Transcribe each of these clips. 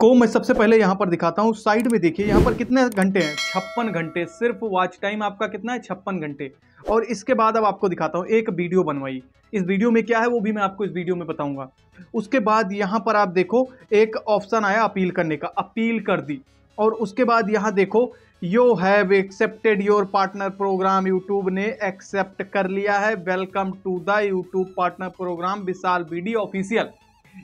को मैं सबसे पहले यहाँ पर दिखाता हूँ साइड में देखिए यहाँ पर कितने घंटे हैं छप्पन घंटे सिर्फ वॉच टाइम आपका कितना है छप्पन घंटे और इसके बाद अब आपको दिखाता हूँ एक वीडियो बनवाई इस वीडियो में क्या है वो भी मैं आपको इस वीडियो में बताऊँगा उसके बाद यहाँ पर आप देखो एक ऑप्शन आया अपील करने का अपील कर दी और उसके बाद यहाँ देखो you have accepted your partner program YouTube ने एक्सेप्ट कर लिया है welcome to the YouTube partner program Vishal B official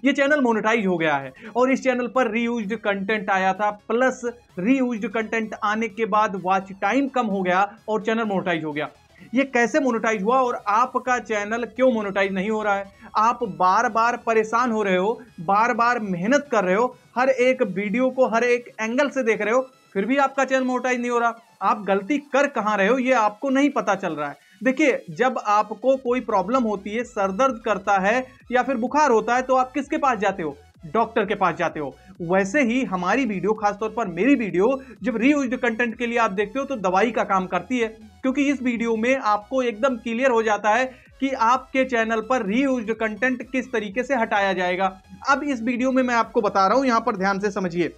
ये चैनल मोनेटाइज हो गया है और इस चैनल पर रीयूज कंटेंट आया था प्लस रीयूज कंटेंट आने के बाद वॉच टाइम कम हो गया और चैनल मोनेटाइज हो गया ये कैसे मोनेटाइज हुआ और आपका चैनल क्यों मोनेटाइज नहीं हो रहा है आप बार बार परेशान हो रहे हो बार बार मेहनत कर रहे हो हर एक वीडियो को हर एक एंगल से देख रहे हो फिर भी आपका चैनल मोनेटाइज नहीं हो रहा आप गलती कर कहाँ रहे हो ये आपको नहीं पता चल रहा है देखिए जब आपको कोई प्रॉब्लम होती है सर दर्द करता है या फिर बुखार होता है तो आप किसके पास जाते हो डॉक्टर के पास जाते हो वैसे ही हमारी वीडियो खासतौर पर मेरी वीडियो जब रीयूज कंटेंट के लिए आप देखते हो तो दवाई का काम करती है क्योंकि इस वीडियो में आपको एकदम क्लियर हो जाता है कि आपके चैनल पर रीयूज कंटेंट किस तरीके से हटाया जाएगा अब इस वीडियो में मैं आपको बता रहा हूं यहां पर ध्यान से समझिए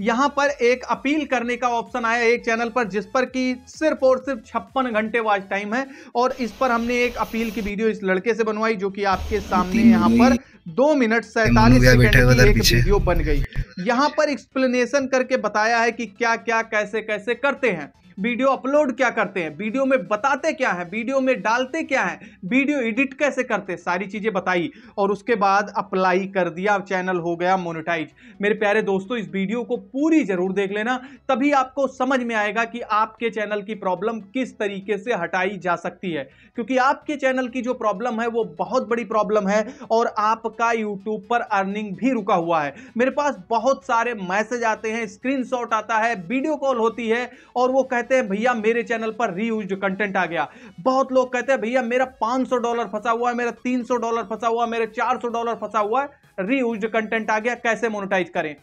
यहां पर एक अपील करने का ऑप्शन आया एक चैनल पर जिस पर कि सिर्फ और सिर्फ छप्पन घंटे वॉच टाइम है और इस पर हमने एक अपील की वीडियो इस लड़के से बनवाई जो कि आपके सामने यहाँ पर दो मिनट सैतालीस सेकंड की एक वीडियो बन गई यहाँ पर एक्सप्लेनेशन करके बताया है कि क्या क्या कैसे कैसे करते हैं वीडियो अपलोड क्या करते हैं वीडियो में बताते क्या है वीडियो में डालते क्या है वीडियो एडिट कैसे करते हैं सारी चीज़ें बताई और उसके बाद अप्लाई कर दिया चैनल हो गया मोनिटाइज मेरे प्यारे दोस्तों इस वीडियो को पूरी ज़रूर देख लेना तभी आपको समझ में आएगा कि आपके चैनल की प्रॉब्लम किस तरीके से हटाई जा सकती है क्योंकि आपके चैनल की जो प्रॉब्लम है वो बहुत बड़ी प्रॉब्लम है और आपका यूट्यूब पर अर्निंग भी रुका हुआ है मेरे पास बहुत सारे मैसेज आते हैं स्क्रीनशॉट आता है वीडियो कॉल होती है और वो कहते कहते हैं भैया मेरे चैनल पर रीयूज कंटेंट आ गया बहुत लोग कहते हैं भैया मेरा 500 डॉलर फंसा हुआ है मेरा 300 डॉलर फंसा हुआ है मेरा 400 डॉलर फंसा हुआ है रीयूज कंटेंट आ गया कैसे मोनेटाइज करें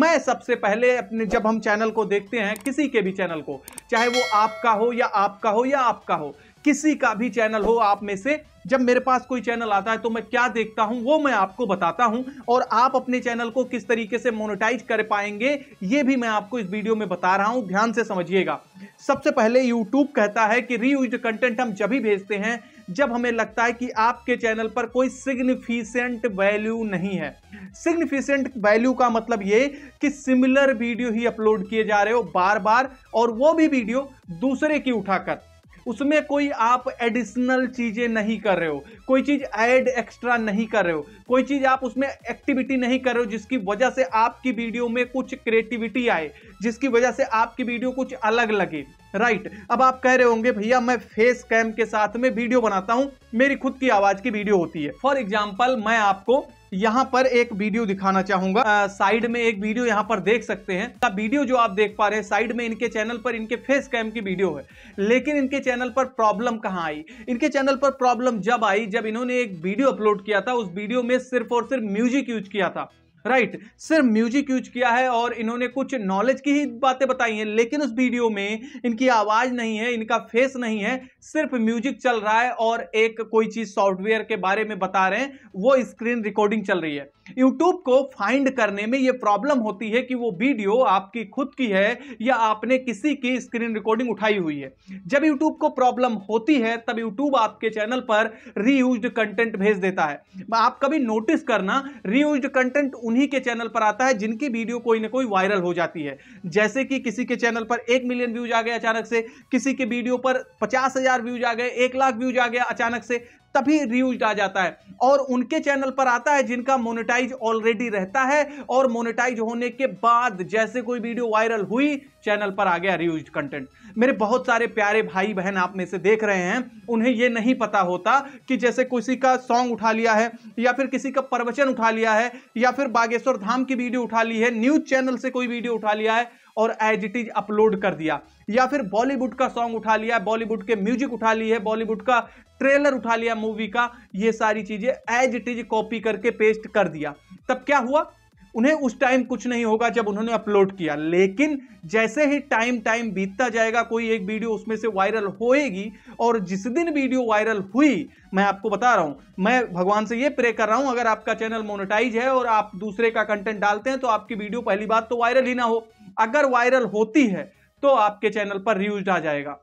मैं सबसे पहले अपने जब हम चैनल को देखते हैं किसी के भी चैनल को चाहे वो आपका हो या आपका हो या आपका हो किसी का भी चैनल हो आप में से जब मेरे पास कोई चैनल आता है तो मैं क्या देखता हूं वो मैं आपको बताता हूं और आप अपने चैनल को किस तरीके से मोनेटाइज कर पाएंगे ये भी मैं आपको इस वीडियो में बता रहा हूं ध्यान से समझिएगा सबसे पहले यूट्यूब कहता है कि री कंटेंट हम जब भी भेजते हैं जब हमें लगता है कि आपके चैनल पर कोई सिग्निफिशेंट वैल्यू नहीं है सिग्निफिशेंट वैल्यू का मतलब ये कि सिमिलर वीडियो ही अपलोड किए जा रहे हो बार बार और वो भी वीडियो दूसरे की उठाकर उसमें कोई आप एडिशनल चीज़ें नहीं कर रहे हो कोई चीज़ ऐड एक्स्ट्रा नहीं कर रहे हो कोई चीज़ आप उसमें एक्टिविटी नहीं कर रहे हो जिसकी वजह से आपकी वीडियो में कुछ क्रिएटिविटी आए जिसकी वजह से आपकी वीडियो कुछ अलग लगे राइट अब आप कह रहे होंगे भैया मैं फेस कैम के साथ में वीडियो बनाता हूँ मेरी खुद की आवाज़ की वीडियो होती है फॉर एग्जाम्पल मैं आपको यहाँ पर एक वीडियो दिखाना चाहूंगा साइड में एक वीडियो यहाँ पर देख सकते हैं वीडियो जो आप देख पा रहे हैं साइड में इनके चैनल पर इनके फेस कैम की वीडियो है लेकिन इनके चैनल पर प्रॉब्लम कहाँ आई इनके चैनल पर प्रॉब्लम जब आई जब इन्होंने एक वीडियो अपलोड किया था उस वीडियो में सिर्फ और सिर्फ म्यूजिक यूज किया था राइट सिर्फ म्यूजिक यूज किया है और इन्होंने कुछ नॉलेज की ही बातें बताई हैं लेकिन उस वीडियो में इनकी आवाज नहीं है इनका फेस नहीं है सिर्फ म्यूजिक चल रहा है और एक कोई चीज सॉफ्टवेयर के बारे में बता रहे हैं वो स्क्रीन रिकॉर्डिंग चल रही है यूट्यूब को फाइंड करने में ये प्रॉब्लम होती है कि वो वीडियो आपकी खुद की है या आपने किसी की स्क्रीन रिकॉर्डिंग उठाई हुई है जब यूट्यूब को प्रॉब्लम होती है तब यूट्यूब आपके चैनल पर रीयूज कंटेंट भेज देता है आप कभी नोटिस करना रीयूज कंटेंट उन उन्हीं के चैनल पर आता है जिनकी वीडियो कोई ना कोई वायरल हो जाती है जैसे कि किसी के चैनल पर एक मिलियन व्यूज आ गए अचानक से किसी के वीडियो पर पचास हजार व्यूज आ गए एक लाख व्यूज आ गया अचानक से तभी रियूज आ जाता है और उनके चैनल पर आता है जिनका मोनेटाइज ऑलरेडी रहता है और मोनेटाइज होने के बाद जैसे कोई वीडियो वायरल हुई चैनल पर आ गया रियूज कंटेंट मेरे बहुत सारे प्यारे भाई बहन आप में से देख रहे हैं उन्हें यह नहीं पता होता कि जैसे किसी का सॉन्ग उठा लिया है या फिर किसी का प्रवचन उठा लिया है या फिर बागेश्वर धाम की वीडियो उठा ली है न्यूज चैनल से कोई वीडियो उठा लिया है और एज इट इज अपलोड कर दिया या फिर बॉलीवुड का सॉन्ग उठा लिया बॉलीवुड के म्यूजिक उठा ली है बॉलीवुड का ट्रेलर उठा लिया मूवी का ये सारी चीजें एज इट इज कॉपी करके पेस्ट कर दिया तब क्या हुआ उन्हें उस टाइम कुछ नहीं होगा जब उन्होंने अपलोड किया लेकिन जैसे ही टाइम टाइम बीतता जाएगा कोई एक वीडियो उसमें से वायरल होएगी और जिस दिन वीडियो वायरल हुई मैं आपको बता रहा हूं मैं भगवान से ये प्रे कर रहा हूं अगर आपका चैनल मोनेटाइज है और आप दूसरे का कंटेंट डालते हैं तो आपकी वीडियो पहली बात तो वायरल ही ना हो अगर वायरल होती है तो आपके चैनल पर रिव्यूज आ जाएगा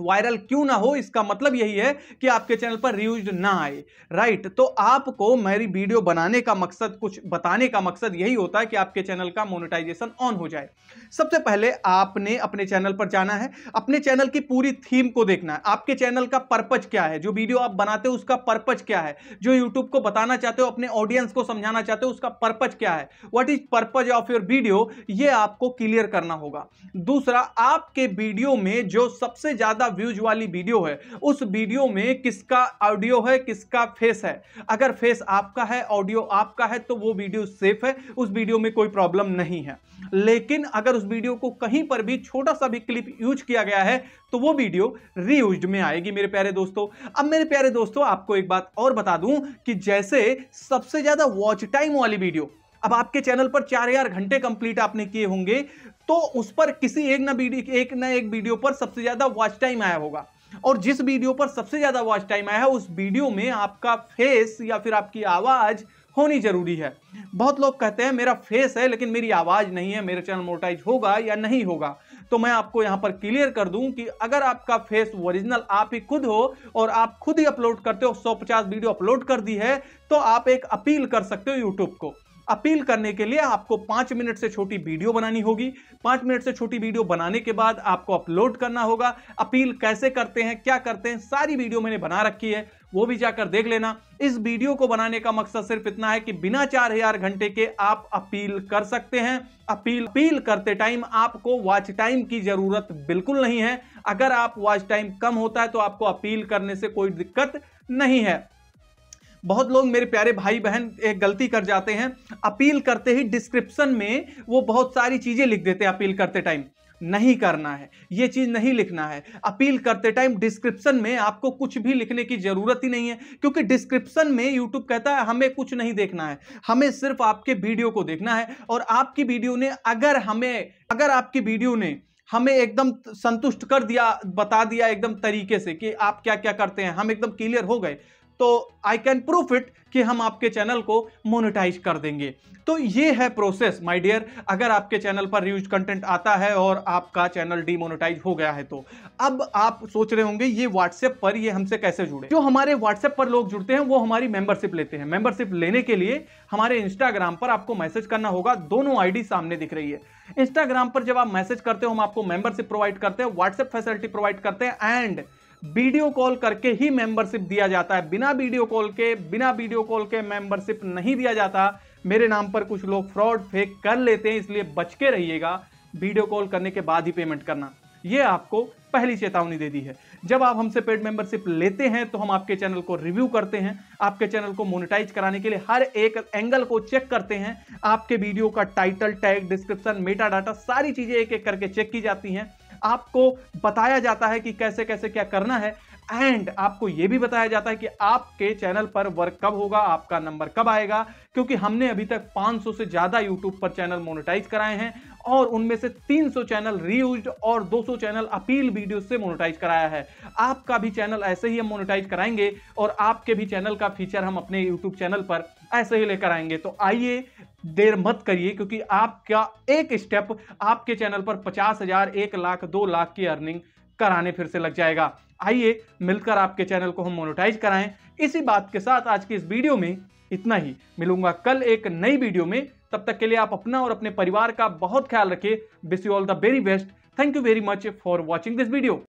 वायरल क्यों ना हो इसका मतलब यही है कि आपके चैनल पर रिव्यूज ना आए राइट तो आपको मेरी वीडियो बनाने का मकसद कुछ बताने का मकसद यही होता है कि आपके चैनल का मोनेटाइजेशन ऑन हो जाए सबसे पहले आपने अपने चैनल पर जाना है अपने चैनल की पूरी थीम को देखना है आपके चैनल का पर्पज क्या है जो वीडियो आप बनाते हो उसका पर्पज क्या है जो यूट्यूब को बताना चाहते हो अपने ऑडियंस को समझाना चाहते हो उसका पर्पज क्या है what is purpose of your video ये आपको क्लियर करना होगा दूसरा आपके वीडियो में जो सबसे ज्यादा ज्यादा व्यूज वाली वीडियो है उस वीडियो में किसका ऑडियो है किसका फेस है अगर फेस आपका है ऑडियो आपका है तो वो वीडियो सेफ है उस वीडियो में कोई प्रॉब्लम नहीं है लेकिन अगर उस वीडियो को कहीं पर भी छोटा सा भी क्लिप यूज किया गया है तो वो वीडियो रीयूज में आएगी मेरे प्यारे दोस्तों अब मेरे प्यारे दोस्तों आपको एक बात और बता दूं कि जैसे सबसे ज्यादा वॉच टाइम वाली वीडियो अब आपके चैनल पर चार हजार घंटे कंप्लीट आपने किए होंगे तो उस पर किसी एक ना वीडियो एक ना एक वीडियो पर सबसे ज़्यादा वॉच टाइम आया होगा और जिस वीडियो पर सबसे ज़्यादा वॉच टाइम आया है उस वीडियो में आपका फेस या फिर आपकी आवाज़ होनी जरूरी है बहुत लोग कहते हैं मेरा फेस है लेकिन मेरी आवाज़ नहीं है मेरा चैनल मोटाइज होगा या नहीं होगा तो मैं आपको यहाँ पर क्लियर कर दूं कि अगर आपका फेस ओरिजिनल आप ही खुद हो और आप खुद ही अपलोड करते हो 150 वीडियो अपलोड कर दी है तो आप एक अपील कर सकते हो यूट्यूब को अपील करने के लिए आपको पांच मिनट से छोटी वीडियो बनानी होगी पांच मिनट से छोटी वीडियो बनाने के बाद आपको अपलोड करना होगा अपील कैसे करते हैं क्या करते हैं सारी वीडियो मैंने बना रखी है वो भी जाकर देख लेना इस वीडियो को बनाने का मकसद सिर्फ इतना है कि बिना चार हजार घंटे के आप अपील कर सकते हैं अपील अपील करते टाइम आपको वॉच टाइम की जरूरत बिल्कुल नहीं है अगर आप वॉच टाइम कम होता है तो आपको अपील करने से कोई दिक्कत नहीं है बहुत लोग मेरे प्यारे भाई बहन एक गलती कर जाते हैं अपील करते ही डिस्क्रिप्शन में वो बहुत सारी चीज़ें लिख देते हैं अपील करते टाइम नहीं करना है ये चीज़ नहीं लिखना है अपील करते टाइम डिस्क्रिप्शन में आपको कुछ भी लिखने की ज़रूरत ही नहीं है क्योंकि डिस्क्रिप्शन में यूट्यूब कहता है हमें कुछ नहीं देखना है हमें सिर्फ आपके वीडियो को देखना है और आपकी वीडियो ने अगर हमें अगर आपकी वीडियो ने हमें एकदम संतुष्ट कर दिया बता दिया एकदम तरीके से कि आप क्या क्या करते हैं हम एकदम क्लियर हो गए तो आई कैन प्रूफ इट कि हम आपके चैनल को मोनिटाइज कर देंगे तो ये है प्रोसेस माय डियर अगर आपके चैनल पर रिव्यूज कंटेंट आता है और आपका चैनल डीमोनेटाइज हो गया है तो अब आप सोच रहे होंगे ये व्हाट्सएप पर ये हमसे कैसे जुड़े जो हमारे व्हाट्सएप पर लोग जुड़ते हैं वो हमारी मेंबरशिप लेते हैं मेंबरशिप लेने के लिए हमारे इंस्टाग्राम पर आपको मैसेज करना होगा दोनों आईडी सामने दिख रही है इंस्टाग्राम पर जब आप मैसेज करते हो हम आपको मेंबरशिप प्रोवाइड करते हैं व्हाट्सएप फैसिलिटी प्रोवाइड करते हैं एंड वीडियो कॉल करके ही मेंबरशिप दिया जाता है बिना वीडियो कॉल के बिना वीडियो कॉल के मेंबरशिप नहीं दिया जाता मेरे नाम पर कुछ लोग फ्रॉड फेक कर लेते हैं इसलिए बच के रहिएगा वीडियो कॉल करने के बाद ही पेमेंट करना ये आपको पहली चेतावनी दे दी है जब आप हमसे पेड मेंबरशिप लेते हैं तो हम आपके चैनल को रिव्यू करते हैं आपके चैनल को मोनिटाइज कराने के लिए हर एक एंगल को चेक करते हैं आपके वीडियो का title tag description metadata सारी चीज़ें एक एक करके चेक की जाती हैं आपको बताया जाता है कि कैसे कैसे क्या करना है एंड आपको यह भी बताया जाता है कि आपके चैनल पर वर्क कब होगा आपका नंबर कब आएगा क्योंकि हमने अभी तक 500 से ज़्यादा यूट्यूब पर चैनल मोनेटाइज कराए हैं और उनमें से 300 चैनल रीयूज और 200 चैनल अपील वीडियो से मोनेटाइज कराया है आपका भी चैनल ऐसे ही हम मोनेटाइज कराएंगे और आपके भी चैनल का फीचर हम अपने यूट्यूब चैनल पर ऐसे ही लेकर आएंगे तो आइए देर मत करिए क्योंकि आपका एक स्टेप आपके चैनल पर पचास हजार लाख दो लाख की अर्निंग कराने फिर से लग जाएगा आइए मिलकर आपके चैनल को हम मोनोटाइज कराएं इसी बात के साथ आज की इस वीडियो में इतना ही मिलूंगा कल एक नई वीडियो में तब तक के लिए आप अपना और अपने परिवार का बहुत ख्याल रखिए wish you all the very best thank you very much for watching this video